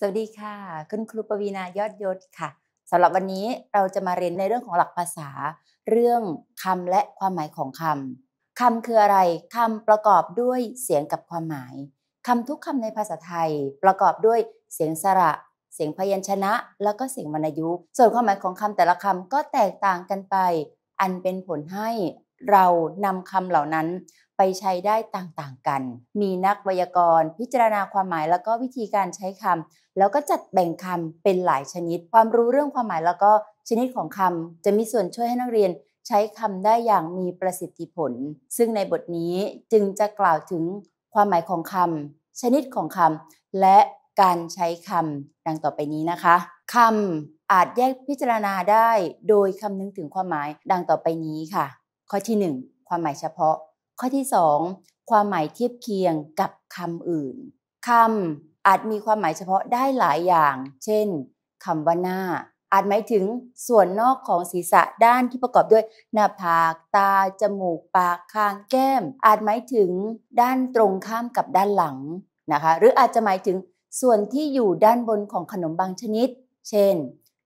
สวัสดีค่ะคุณครูปวีนายอดยศค่ะสำหรับวันนี้เราจะมาเรียนในเรื่องของหลักภาษา เรื่องคำและความหมายของคำคำคืออะไรคำประกอบด้วยเสียงกับความหมายคำทุกคำในภาษาไทย ประกอบด้วยเสียงสระ เสียงพยัญชนะ แล้วก็เสียงวรรณยุกต์ส่วนความหมายของคำแต่ละคำก็แตกต่างกันไป อันเป็นผลให้เรานำคำเหล่านั้นไปใช้ได้ต่างๆกัน มีนักวยากรณ์ พิจารณาความหมายแล้วก็วิธีการใช้คำ แล้วก็จัดแบ่งคำเป็นหลายชนิด ความรู้เรื่องความหมายแล้วก็ชนิดของคำจะมีส่วนช่วยให้นักเรียนใช้คำได้อย่างมีประสิทธิผล ซึ่งในบทนี้จึงจะกล่าวถึงความหมายของคำ ชนิดของคำ และการใช้คำดังต่อไปนี้นะคะ คำอาจแยกพิจารณาได้โดยคำนึงถึงความหมายดังต่อไปนี้ค่ะ ข้อที่ 1 ความหมายเฉพาะข้อที่ 2 ความหมายเทียบเคียงกับคำอื่นคำอาจมีความหมายเฉพาะได้หลายอย่าง เช่นคำว่าหน้า อาจหมายถึงส่วนนอกของศีรษะด้านที่ประกอบด้วยหน้าผากตาจมูกปากคางแก้ม อาจหมายถึงด้านตรงข้ามกับด้านหลังนะคะหรืออาจจะหมายถึงส่วนที่อยู่ด้านบนของขนมบางชนิด เช่น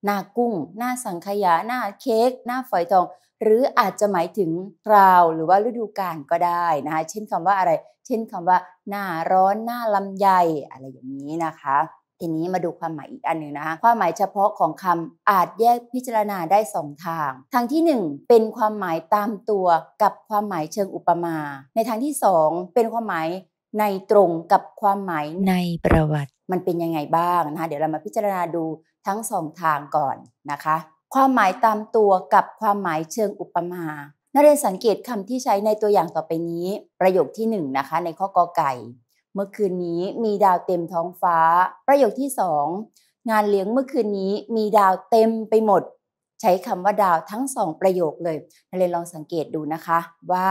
หน้ากุ้ง หน้าสังขยาหน้าเค้กหน้าฝอยทองหรืออาจจะหมายถึงคราวหรือว่าฤดูกาลก็ได้นะคะเช่นคำว่าอะไร เช่นคำว่าหน้าร้อนหน้าลำไยอะไรอย่างนี้นะคะทีนี้มาดูความหมายอีกอันหนึ่งนะคะความหมายเฉพาะของคำอาจแยกพิจารณาได้2ทางทางที่ 1 เป็นความหมายตามตัวกับความหมายเชิงอุปมา ในทางที่2เป็นความหมายในตรงกับความหมายในประวัติ มันเป็นยังไงบ้างนะคะเดี๋ยวเรามาพิจารณาดูทั้งสองทางก่อนนะคะความหมายตามตัวกับความหมายเชิงอุปมานักเรียนสังเกตคำที่ใช้ในตัวอย่างต่อไปนี้ ประโยคที่1นนะคะในข้อกอไก่ เมื่อคืนนี้มีดาวเต็มท้องฟ้า ประโยคที่2งานเลี้ยงเมื่อคืนนี้ มีดาวเต็มไปหมด ใช้คำว่าดาวทั้งสองประโยคเลยนักเรียนลองสังเกตดูนะคะว่า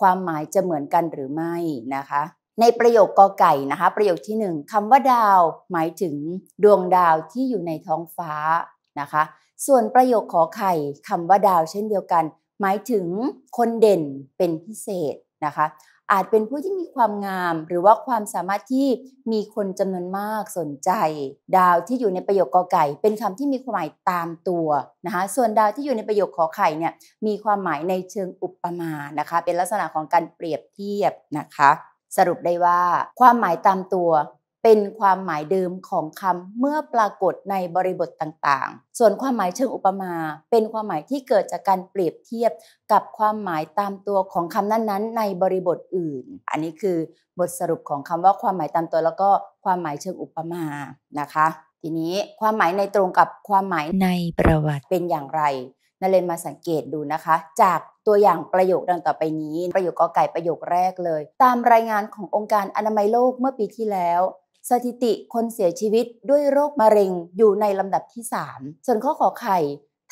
ความหมายจะเหมือนกันหรือไม่นะคะ ในประโยคกอไก่นะคะ ประโยคที่1คำว่าดาวหมายถึงดวงดาวที่อยู่ในท้องฟ้านะคะส่วนประโยคขอไข่คำว่าดาวเช่นเดียวกัน หมายถึงคนเด่นเป็นพิเศษนะคะ อาจเป็นผู้ที่มีความงาม หรือว่าความสามารถที่มีคนจำนวนมากสนใจ ดาวที่อยู่ในประโยคกอไก่เป็นคำที่มีความหมายตามตัวนะคะส่วนดาวที่อยู่ในประโยคขอไข่เนี่ยมีความหมายในเชิงอุปมานะคะ เป็นลักษณะของการเปรียบเทียบนะคะ สรุปได้ว่าความหมายตามตัวเป็นความหมายเดิมของคำเมื่อปรากฏในบริบทต่าง ๆ ส่วนความหมายเชิงอุปมา เป็นความหมายที่เกิดจากการเปรียบเทียบกับความหมายตามตัวของคำนั้น ๆ ในบริบทอื่น อันนี้คือบทสรุปของคำว่าความหมายตามตัว แล้วก็ความหมายเชิงอุปมานะคะ ทีนี้ความหมายในตรงกับความหมายในประวัติเป็นอย่างไรนาเลนมาสังเกตดูนะคะ จากตัวอย่างประโยคดังต่อไปนี้ ประโยคกอไก่ประโยคแรกเลย ตามรายงานขององค์การอนามัยโลกเมื่อปีที่แล้วสถิติคนเสียชีวิตด้วยโรคมะเร็งอยู่ในลำดับที่ 3 ส่วนข้อขอไข่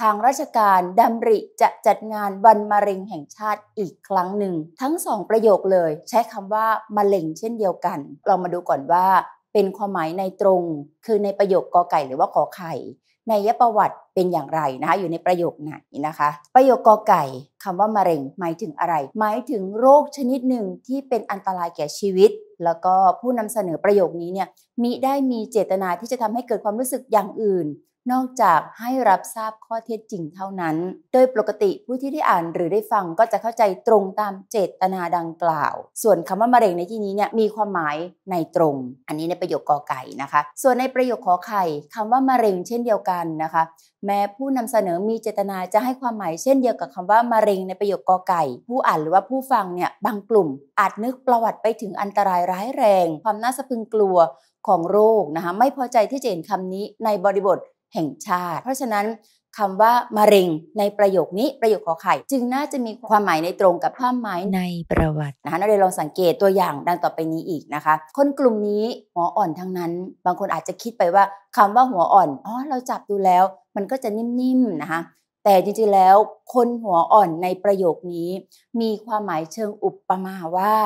ทางราชการดำริจะจัดงาน วันมะเร็งแห่งชาติอีกครั้งหนึ่งทั้งสองประโยคเลยใช้คำว่ามะเร็งเช่นเดียวกัน เรามาดูก่อนว่า เป็นความหมายในตรง คือในประโยคกอไก่หรือว่าขอไข่ในยประวัติเป็นอย่างไรนะคะอยู่ในประโยคไหนนะคะ ประโยคกอไก่คำว่ามะเร็งหมายถึงอะไร หมายถึงโรคชนิดหนึ่งที่เป็นอันตรายแก่ชีวิตแล้วก็ผู้นำเสนอประโยคนี้เนี่ยมิได้มีเจตนาที่จะทำให้เกิดความรู้สึกอย่างอื่นนอกจากให้รับทราบข้อเท็จจริงเท่านั้น โดยปกติผู้ที่ได้อ่านหรือได้ฟังก็จะเข้าใจตรงตามเจตนาดังกล่าว ส่วนคำว่ามะเร็งในที่นี้เนี่ยมีความหมายในตรง อันนี้ในประโยคกอไก่นะคะ ส่วนในประโยคขอไข่คำว่ามะเร็งเช่นเดียวกันนะคะ แม้ผู้นำเสนอมีเจตนาจะให้ความหมายเช่นเดียวกับคำว่ามะเร็งในประโยคกอไก่ ผู้อ่านหรือว่าผู้ฟังเนี่ยบางกลุ่ม อาจนึกประวัติไปถึงอันตรายร้ายแรง ความน่าสะพึงกลัวของโรคนะคะไม่พอใจที่จะเห็นคำนี้ในบริบทแห่งชาติเพราะฉะนั้นคำว่ามะเร็งในประโยคนี้ประโยคขอไข่จึงน่าจะมีความหมายในตรงกับความหมายในประวัตินะคะนักเรยลองสังเกตตัวอย่างดังต่อไปนี้อีกนะคะ คนกลุ่มนี้หัวอ่อนทั้งนั้น บางคนอาจจะคิดไปว่า คำว่าหัวอ่อนอ๋อเราจับดูแล้วมันก็จะนิ่มๆนะคะแต่จริงๆแล้วคนหัวอ่อนในประโยคนี้ มีความหมายเชิงอุปมาว่า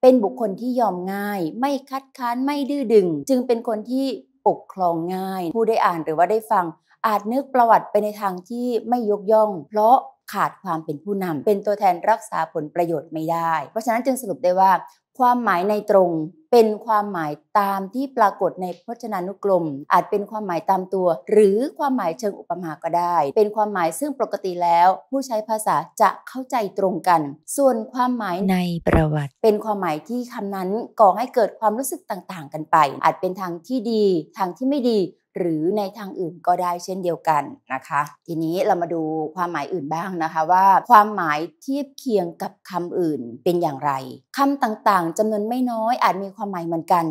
เป็นบุคคลที่ยอมง่ายไม่คัดค้านไม่ดื้อดึงจึงเป็นคนที่ปกครองง่าย ผู้ได้อ่านหรือว่าได้ฟังอาจนึกประวัติไปในทางที่ไม่ยกย่อง เพราะขาดความเป็นผู้นำเป็นตัวแทนรักษาผลประโยชน์ไม่ได้ เพราะฉะนั้นจึงสรุปได้ว่าความหมายในตรงเป็นความหมายตามที่ปรากฏในพจนานุกรมอาจเป็นความหมายตามตัว หรือความหมายเชิงอุปมาก็ได้ เป็นความหมายซึ่งปกติแล้ว ผู้ใช้ภาษาจะเข้าใจตรงกัน ส่วนความหมายในประวัติ เป็นความหมายที่คำนั้นก่อให้เกิดความรู้สึกต่างๆ กันไป อาจเป็นทางที่ดี ทางที่ไม่ดีหรือในทางอื่นก็ได้เช่นเดียวกันนะคะ ทีนี้เรามาดูความหมายอื่นบ้างนะคะว่า ความหมายเทียบเคียงกับคำอื่นเป็นอย่างไรคำต่าง ๆจำนวนไม่น้อยอาจมีความหมายเหมือนกัน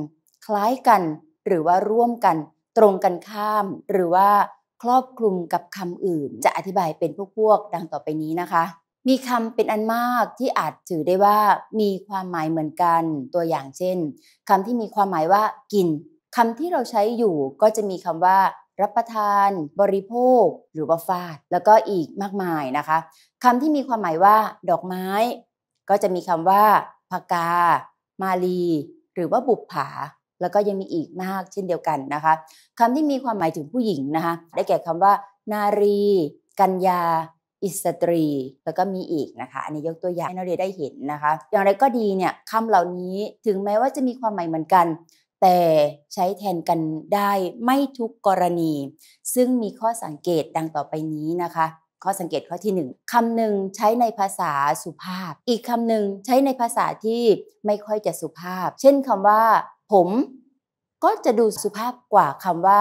คล้ายกัน หรือว่าร่วมกัน ตรงกันข้าม หรือว่าครอบคลุมกับคำอื่นจะอธิบายเป็นพวกๆดังต่อไปนี้นะคะ มีคำเป็นอันมากที่อาจถือได้ว่ามีความหมายเหมือนกัน ตัวอย่างเช่นคำที่มีความหมายว่ากินคำที่เราใช้อยู่ก็จะมีคำว่ารับประทาน บริโภค หรือว่าฟาดแล้วก็อีกมากมายนะคะคำที่มีความหมายว่า ดอกไม้ ก็จะมีคำว่าพากา มาลี หรือว่าบุปผา แล้วก็ยังมีอีกมากเช่นเดียวกันนะคะคำที่มีความหมายถึงผู้หญิงนะคะ ได้แก่คำว่านารีกัญญาอิสตรี แล้วก็มีอีกนะคะอันนี้ยกตัวอย่างให้นักเรียนได้เห็นนะคะ อย่างไรก็ดีเนี่ยคำเหล่านี้ถึงแม้ว่าจะมีความหมายเหมือนกันแต่ใช้แทนกันได้ไม่ทุกกรณี ซึ่งมีข้อสังเกตดังต่อไปนี้นะคะ ข้อสังเกตข้อที่ 1 คำนึงใช้ในภาษาสุภาพ อีกคำหนึ่งใช้ในภาษาที่ไม่ค่อยจะสุภาพ เช่นคำว่า ผมก็จะดูสุภาพกว่าคำว่า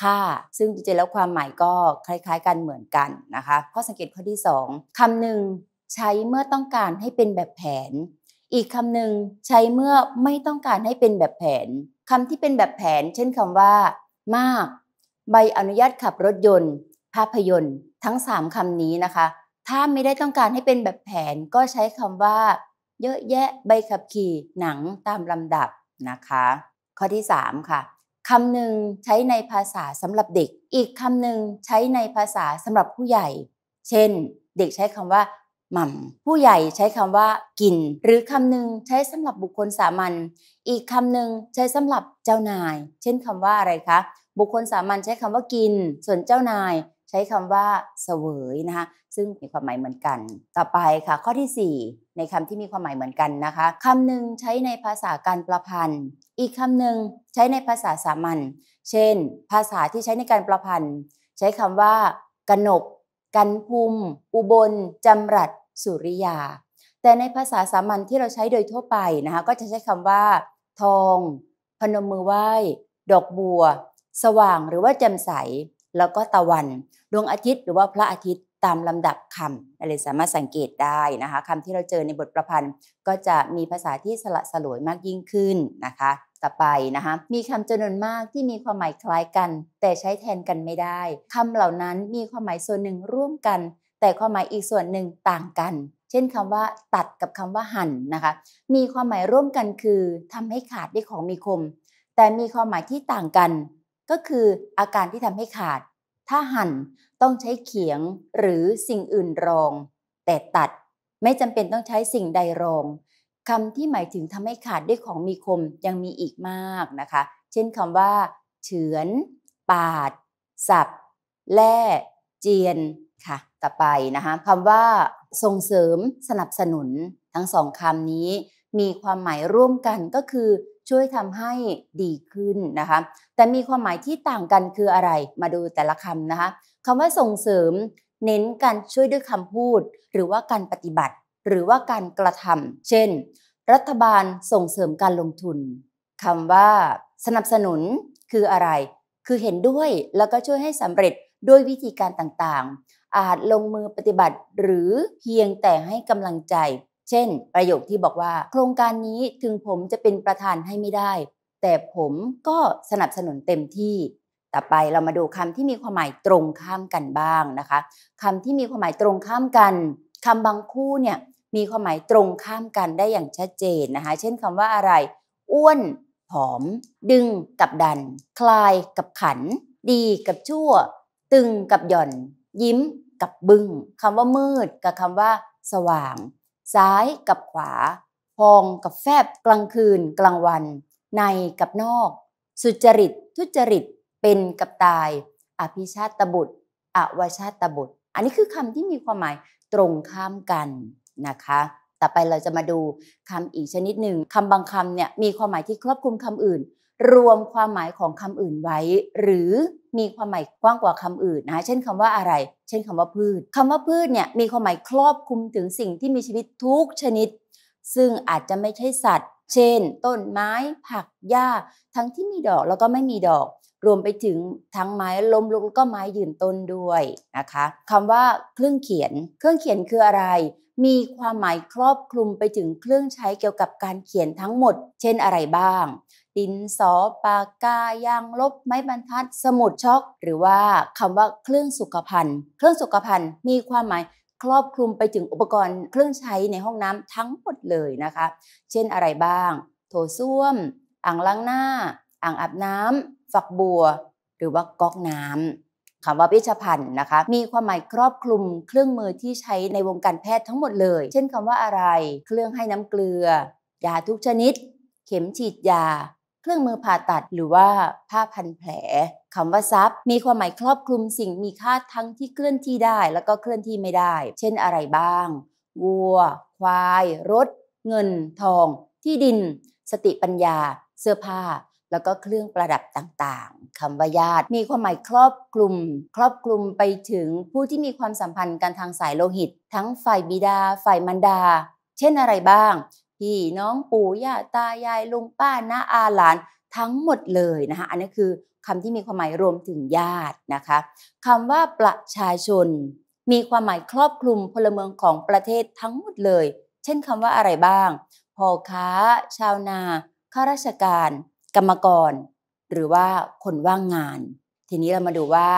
ค่าซึ่งจริงๆแล้วความหมายก็คล้ายๆ กันเหมือนกันนะคะ ข้อสังเกตข้อที่ 2 คำนึงใช้เมื่อต้องการให้เป็นแบบแผน อีกคำหนึ่งใช้เมื่อไม่ต้องการให้เป็นแบบแผนคำที่เป็นแบบแผนเช่นคำว่า มาก ใบอนุญาตขับรถยนต์ ภาพยนตร์ ทั้ง 3คำนี้นะคะ ถ้าไม่ได้ต้องการให้เป็นแบบแผนก็ใช้คำว่า เยอะแยะใบขับขี่หนังตามลำดับนะคะ ข้อที่ 3 ค่ะคำหนึ่งใช้ในภาษาสำหรับเด็ก อีกคำหนึ่งใช้ในภาษาสำหรับผู้ใหญ่ เช่น เด็กใช้คำว่าหม่ำผู้ใหญ่ใช้คำว่ากิน หรือคำหนึ่งใช้สำหรับบุคคลสามัญอีกคำหนึ่งใช้สำหรับเจ้านาย เช่นคำว่าอะไรคะ บุคคลสามัญใช้คำว่ากิน ส่วนเจ้านาย ใช้คำว่าเสวยนะคะซึ่งมีความหมายเหมือนกัน ต่อไปค่ะข้อที่ 4 ในคำที่มีความหมายเหมือนกันนะคะคำหนึ่งใช้ในภาษาการประพันธ์ อีกคำหนึ่งใช้ในภาษาสามัญเช่นภาษาที่ใช้ในการประพันธ์ ใช้คำว่ากนก กันภูมิ อุบลจำรัดสุริยา แต่ในภาษาสามัญที่เราใช้โดยทั่วไปนะคะก็จะใช้คำว่า ทอง พนมมือไหว้ ดอกบัว สว่างหรือว่าแจ่มใส แล้วก็ตะวันดวงอาทิตย์ หรือว่าพระอาทิตย์ตามลำดับคำอะไรสามารถสังเกตได้นะคะคำที่เราเจอในบทประพันธ์ ก็จะมีภาษาที่สละสลวยมากยิ่งขึ้นนะคะ ต่อไปนะคะมีคำจำนวนมากที่มีความหมายคล้ายกัน แต่ใช้แทนกันไม่ได้คำเหล่านั้นมีความหมายส่วนหนึ่งร่วมกันแต่ความหมายอีกส่วนหนึ่งต่างกัน เช่นคำว่า ตัดกับคำว่าหั่นนะคะ มีความหมายร่วมกันคือทำให้ขาดด้วยของมีคม แต่มีความหมายที่ต่างกัน ก็คืออาการที่ทำให้ขาด ถ้าหั่นต้องใช้เขียงหรือสิ่งอื่นรอง แต่ตัดไม่จำเป็นต้องใช้สิ่งใดรอง คำที่หมายถึงทำให้ขาดด้วยของมีคมยังมีอีกมากนะคะ เช่นคำว่า เฉือน ปาด สับแล่เจียนค่ะต่อไปนะคะคำว่า ส่งเสริมสนับสนุน ทั้งสองคำนี้ มีความหมายร่วมกันก็คือ ช่วยทำให้ดีขึ้นนะคะแต่มีความหมายที่ต่างกันคืออะไร มาดูแต่ละคำนะคะคำว่าส่งเสริมเน้นการช่วยด้วยคำพูด หรือว่าการปฏิบัติ หรือว่าการกระทำเช่น รัฐบาลส่งเสริมการลงทุนคำว่า สนับสนุนคืออะไร คือเห็นด้วยแล้วก็ช่วยให้สำเร็จด้วยวิธีการต่างๆอาจลงมือปฏิบัติหรือเพียงแต่ให้กำลังใจ เช่น ประโยคที่บอกว่า โครงการนี้ถึงผมจะเป็นประธานให้ไม่ได้ แต่ผมก็สนับสนุนเต็มที่ ต่อไปเรามาดูคำที่มีความหมายตรงข้ามกันบ้างนะคะคำที่มีความหมายตรงข้ามกันคำบางคู่เนี่ยมีความหมายตรงข้ามกันได้อย่างชัดเจนนะคะเช่นคำว่าอะไร อ้วนผอม ดึงกับดัน คลายกับขัน ดีกับชั่ว ตึงกับหย่อนยิ้มกับบึง้งคำว่ามืดกับคำว่า สว่าง ซ้ายกับขวา พองกับแฟบ กลางคืน กลางวัน ในกับนอก สุจริตทุจริตเป็นกับตาย อภิชาตบุตรอวชาตบุตรอันนี้คือคำที่มีความหมายตรงข้ามกันนะคะ ต่อไปเราจะมาดูคำอีกชนิดหนึ่งคำบางคำเนี่ยมีความหมายที่ครอบคลุมคำอื่นรวมความหมายของคำอื่นไว้ หรือมีความหมายกว้างกว่าคำอื่นนะเช่นคำว่าอะไร เช่นคำว่าพืชคำว่าพืชเนี่ยมีความหมายครอบคลุมถึงสิ่งที่มีชีวิตทุกชนิด ซึ่งอาจจะไม่ใช่สัตว์ เช่น ต้นไม้ ผัก หญ้า ทั้งที่มีดอกแล้วก็ไม่มีดอก รวมไปถึงทั้งไม้ล้มลุกแล้วก็ไม้ยืนต้นด้วยนะคะคำว่าเครื่องเขียน เครื่องเขียนคืออะไร มีความหมายครอบคลุมไปถึงเครื่องใช้เกี่ยวกับการเขียนทั้งหมด เช่นอะไรบ้างดินสอปากกายางลบไม้บรรทัด สมุดช็อกหรือว่าคำว่าเครื่องสุขภัณฑ์ เครื่องสุขภัณฑ์ มีความหมายครอบคลุมไปถึงอุปกรณ์ เครื่องใช้ในห้องน้ำทั้งหมดเลยนะคะ เช่นอะไรบ้างโถส้วม อ่างล้างหน้า อ่างอาบน้ำฝักบัว หรือว่าก๊อกน้ำคำว่าพิชภัณฑ์นะคะมีความหมายครอบคลุมเครื่องมือที่ใช้ในวงการแพทย์ทั้งหมดเลย เช่นคำว่าอะไร เครื่องให้น้ำเกลือยาทุกชนิด เข็มฉีดยาเครื่องมือผ่าตัดหรือว่าผ้าพันแผล คำว่าทรัพย์ มีความหมายครอบคลุมสิ่งมีค่าทั้งที่เคลื่อนที่ได้แล้วก็เคลื่อนที่ไม่ได้ เช่นอะไรบ้าง วัว ควาย รถ เงิน ทอง ที่ดิน สติปัญญา เสื้อผ้า แล้วก็เครื่องประดับต่างๆ คำว่าญาติ มีความหมายครอบคลุม ครอบคลุมไปถึงผู้ที่มีความสัมพันธ์กันทางสายโลหิต ทั้งฝ่ายบิดาฝ่ายมารดา เช่นอะไรบ้างพี่น้องปู่ย่าตายายลุงป้าน้าอาหลานทั้งหมดเลยนะคะอันนี้คือคำที่มีความหมายรวมถึงญาตินะคะคำว่าประชาชนมีความหมายครอบคลุมพลเมืองของประเทศทั้งหมดเลย เช่นคำว่าอะไรบ้างพ่อค้า ชาวนา ข้าราชการ กรรมกร หรือว่าคนว่างงาน ทีนี้เรามาดูว่า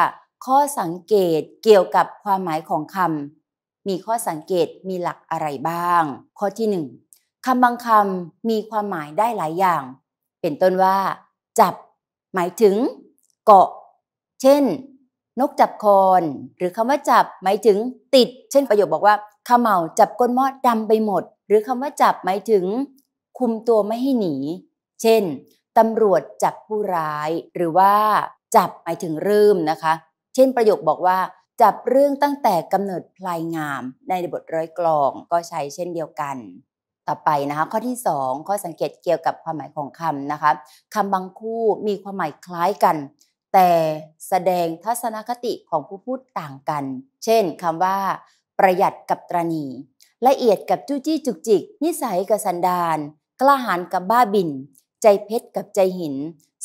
ข้อสังเกตเกี่ยวกับความหมายของคำมีข้อสังเกตมีหลักอะไรบ้าง ข้อที่1คำบางคำมีความหมายได้หลายอย่าง เป็นต้นว่าจับ หมายถึงเกาะ เช่น นกจับคอนหรือคำว่าจับหมายถึงติด เช่นประโยคบอกว่าขมเหาจับก้นหม้อดำไปหมด หรือคำว่าจับหมายถึง คุมตัวไม่ให้หนี เช่นตำรวจจับผู้ร้าย หรือว่า จับหมายถึงเริ่มนะคะ เช่นประโยคบอกว่า จับเรื่องตั้งแต่กำเนิดพลายงาม ในบทร้อยกลองก็ใช้เช่นเดียวกัน่อไปนะคะข้อที่ 2 ข้อสังเกตเกี่ยวกับความหมายของคำนะคะคำบางคู่มีความหมายคล้ายกัน แต่แสดงทัศนคติของผู้พูดต่างกัน เช่นคำว่า ประหยัดกับตรณีละเอียดกับจู้จี้จุกจิก นิสัยกับสันดานกล้าหาญกับบ้าบิน ใจเพชรกับใจหิน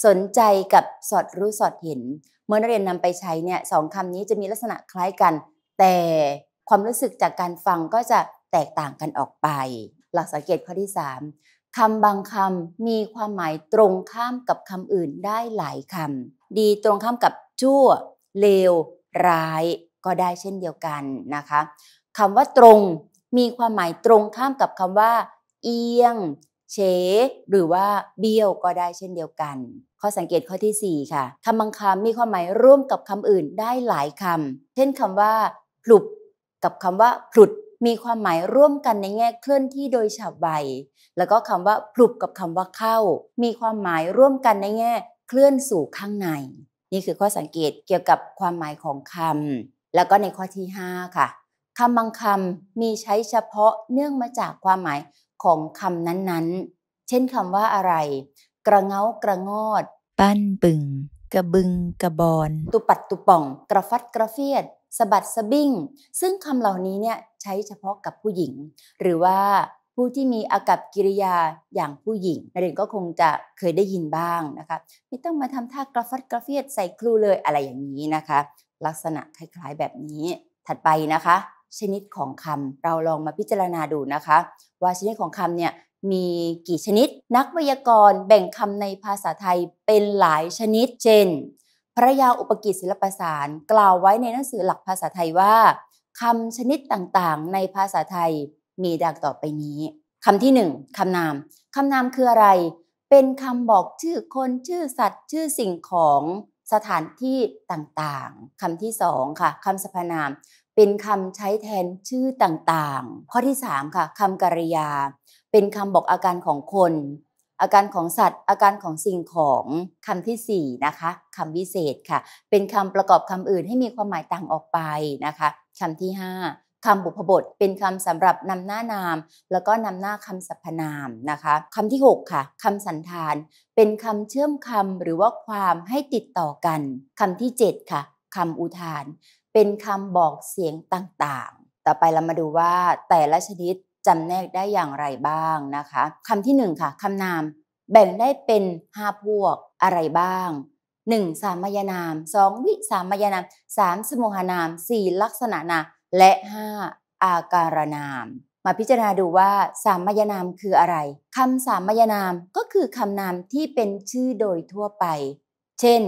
สนใจกับสอดรู้สอดเห็น เมื่อนักเรียนนำไปใช้เนี่ยสองคำนี้จะมีลักษณะคล้ายกัน แต่ความรู้สึกจากการฟังก็จะแตกต่างกันออกไปหลักสังเกตข้อที่ 3 คำบางคำมีความหมายตรงข้ามกับคำอื่นได้หลายคำ ดีตรงข้ามกับชั่วเลวร้าย ก็ได้เช่นเดียวกันนะคะคำว่าตรง มีความหมายตรงข้ามกับคำว่า เอียงเฉหรือว่าเบี้ยวก็ได้เช่นเดียวกัน ข้อสังเกตข้อที่4ค่ะคำบางคำมีความหมายร่วมกับคำอื่นได้หลายคำเช่นคำว่าผลุบกับคำว่าผลุดมีความหมายร่วมกันในแง่เคลื่อนที่โดยฉับไวแล้วก็คำว่าปลุกกับคำว่าเข้า มีความหมายร่วมกันในแง่ เคลื่อนสู่ข้างใน นี่คือข้อสังเกตเกี่ยวกับความหมายของคำแล้วก็ในข้อที่ 5 ค่ะคำบางคำมีใช้เฉพาะเนื่องมาจากความหมายของคำนั้นๆ เช่นคำว่าอะไร กระเงากระงอด ปั้นปึง กระบึง กระบอนตุปัด ตุป่อง กระฟัดกระเฟียดสะบัดสะบิ้ง ซึ่งคำเหล่านี้เนี่ยช้เฉพาะกับผู้หญิง หรือว่าผู้ที่มีอากับกิริยาอย่างผู้หญิงนักเรียนก็คงจะเคยได้ยินบ้างนะคะไม่ต้องมาทำท่ากระฟัดกระเฟียดใส่ครูเลยอะไรอย่างนี้นะคะ ลักษณะคล้ายๆแบบนี้ ถัดไปนะคะ ชนิดของคำเราลองมาพิจารณาดูนะคะ ว่าชนิดของคำเนี่ยมีกี่ชนิด นักวยากรณ์แบ่งคำในภาษาไทยเป็นหลายชนิดเช่น พระยาอุปกิจศิลปสาร กล่าวไว้ในหนังสือหลักภาษาไทยว่าคำชนิดต่างๆ ในภาษาไทยมีดังต่อไปนี้คำที่หนึ่งคำนามคำนามคืออะไร เป็นคำบอกชื่อคนชื่อสัตว์ ชื่อสิ่งของสถานที่ต่างๆคำที่สองค่ะคำสรรพนาม เป็นคำใช้แทนชื่อต่างๆข้อที่สามค่ะคำกริยา เป็นคำบอกอาการของคน อาการของสัตว์ อาการของสิ่งของ คำที่สี่นะคะคำวิเศษค่ะ เป็นคำประกอบคำอื่นให้มีความหมายต่างออกไปนะคะคำที่ 5คำบุพบท เป็นคำสำหรับนำหน้านาม แล้วก็นำหน้าคำสรรพนามนะคะ คำที่6ค่ะ คำสันธาน เป็นคำเชื่อมคำหรือว่าความให้ติดต่อกัน คำที่ 7 ค่ะ คำอุทาน เป็นคำบอกเสียงต่างๆ ต่อไปเรามาดูว่าแต่ละชนิดจำแนกได้อย่างไรบ้างนะคะ คำที่1ค่ะ คำนาม แบ่งได้เป็น5พวก อะไรบ้าง 1. สามัานาม 2. วิสามัานาม 3. สมุหานาม 4. ลักษณะนามและ 5. อาการนาม มาพิจารณาดูว่า สามัานามคืออะไรคำสามัานามก็คือคำนามที่เป็นชื่อโดยทั่วไป เช่น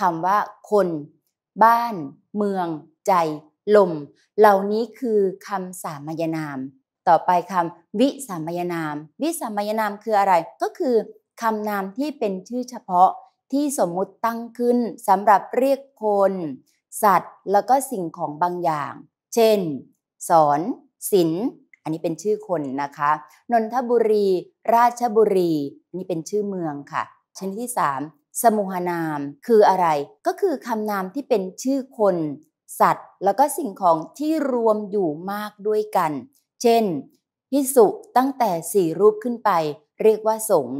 คำว่าคน บ้าน เมือง ใจลมเหล่านี้คือคำสามัานาม ต่อไปคำวิสามัานาม วิสามัานามคืออะไรก็คือคำนามที่เป็นชื่อเฉพาะที่สมมุติตั้งขึ้นสำหรับเรียกคน สัตว์แล้วก็สิ่งของบางอย่าง เช่นสอนศิลอันนี้เป็นชื่อคนนะคะ นนทบุรี ราชบุรี นี่เป็นชื่อเมืองค่ะ ชนิดที่3สมุหนาม คืออะไร ก็คือคำนามที่เป็นชื่อคน สัตว์ แล้วก็สิ่งของที่รวมอยู่มากด้วยกัน เช่น พิสุตั้งแต่สี่รูปขึ้นไป เรียกว่าสงฆ์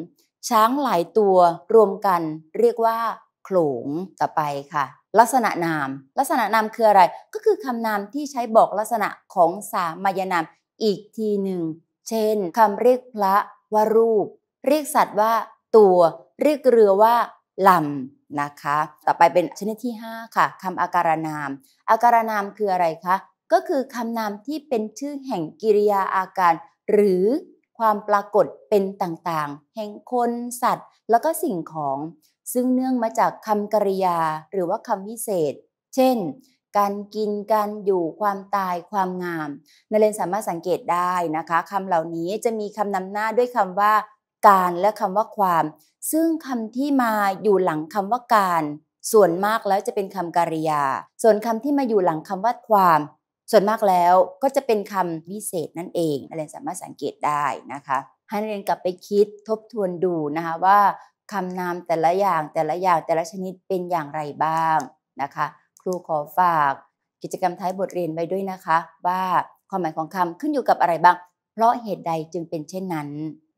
ช้างหลายตัวรวมกัน เรียกว่าโขลงต่อไปค่ะ ลักษณะนาม ลักษณะนามคืออะไรก็คือคำนามที่ใช้บอกลักษณะของสามายนามอีกทีหนึ่งเช่นคำเรียกพระว่ารูป เรียกสัตว์ว่า ตัว เรียกเรือว่าลำนะคะ ต่อไปเป็นชนิดที่ 5 ค่ะคำอาการนาม อาการนามคืออะไรคะก็คือคำนามที่เป็นชื่อแห่งกิริยาอาการ หรือความปรากฏเป็นต่างๆ แห่งคน สัตว์ แล้วก็สิ่งของ ซึ่งเนื่องมาจากคำกริยาหรือว่าคำพิเศษ เช่น การกินการอยู่ความตายความงามนเรนสามารถสังเกตได้นะคะคำเหล่านี้จะมีคำนำหน้าด้วยคำว่าการและคำว่าความ ซึ่งคำที่มาอยู่หลังคำว่าการส่วนมากแล้วจะเป็นคำกริยา ส่วนคำที่มาอยู่หลังคำว่าความส่วนมากแล้วก็จะเป็นคำวิเศษนั่นเองนักเรียนสามารถสังเกตได้นะคะให้นักเรียนกลับไปคิดทบทวนดูนะคะว่าคำนามแต่ละอย่างแต่ละอย่างแต่ละชนิดเป็นอย่างไรบ้างนะคะ ครูขอฝาก กิจกรรมท้ายบทเรียนไว้ด้วยนะคะ ว่าความหมายของคำขึ้นอยู่กับอะไรบ้าง เพราะเหตุใดจึงเป็นเช่นนั้น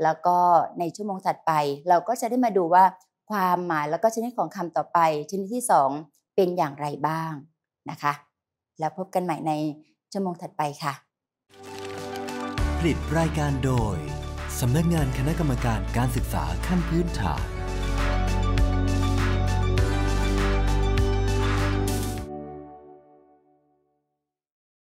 แล้วก็ในชั่วโมงถัดไปเราก็จะได้มาดูว่า ความหมายแล้วก็ชนิดของคำต่อไปชนิดที่ 2 เป็นอย่างไรบ้างนะคะแล้วพบกันใหม่ในชั่วโมงถัดไปค่ะ ผลิตรายการโดย สำนักงานคณะกรรมการการศึกษาขั้นพื้นฐาน